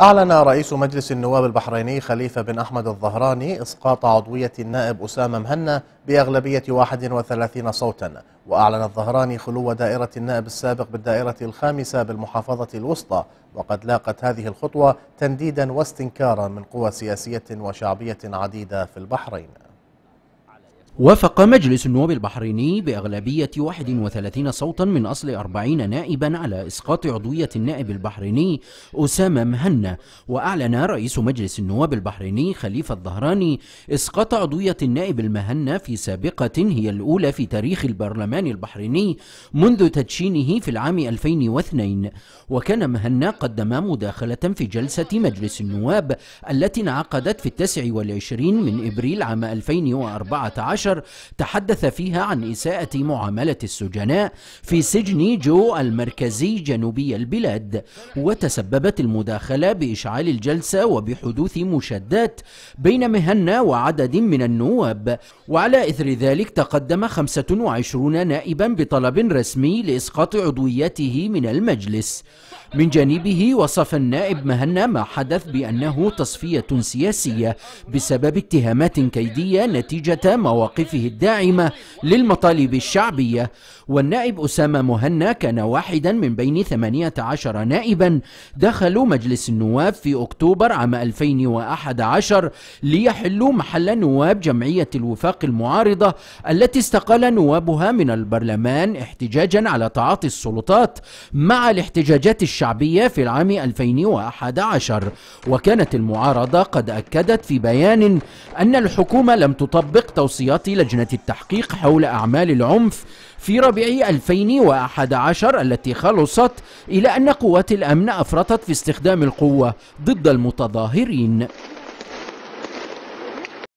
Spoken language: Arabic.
أعلن رئيس مجلس النواب البحريني خليفة بن أحمد الظهراني إسقاط عضوية النائب أسامة مهنا بأغلبية 31 صوتا وأعلن الظهراني خلو دائرة النائب السابق بالدائرة الخامسة بالمحافظة الوسطى وقد لاقت هذه الخطوة تنديدا واستنكارا من قوى سياسية وشعبية عديدة في البحرين وافق مجلس النواب البحريني بأغلبية 31 صوتا من أصل 40 نائبا على إسقاط عضوية النائب البحريني أسامة مهنا وأعلن رئيس مجلس النواب البحريني خليفة الظهراني إسقاط عضوية النائب المهنا في سابقة هي الأولى في تاريخ البرلمان البحريني منذ تدشينه في العام 2002 وكان مهنا قدم مداخلة في جلسة مجلس النواب التي انعقدت في التاسع والعشرين من إبريل عام 2014 2011 تحدث فيها عن إساءة معاملة السجناء في سجن جو المركزي جنوبي البلاد وتسببت المداخلة بإشعال الجلسة وبحدوث مشادات بين مهنا وعدد من النواب وعلى إثر ذلك تقدم 25 نائبا بطلب رسمي لإسقاط عضويته من المجلس من جانبه وصف النائب مهنا ما حدث بأنه تصفية سياسية بسبب اتهامات كيدية نتيجة مواقف مواقفه الداعمة للمطالب الشعبية والنائب أسامة مهنا كان واحدا من بين 18 نائبا دخلوا مجلس النواب في أكتوبر عام 2011 ليحلوا محل نواب جمعية الوفاق المعارضة التي استقال نوابها من البرلمان احتجاجا على تعاطي السلطات مع الاحتجاجات الشعبية في العام 2011 وكانت المعارضة قد أكدت في بيان أن الحكومة لم تطبق توصيات لجنة التحقيق حول أعمال العنف في ربيع 2011 التي خلصت إلى أن قوات الأمن أفرطت في استخدام القوة ضد المتظاهرين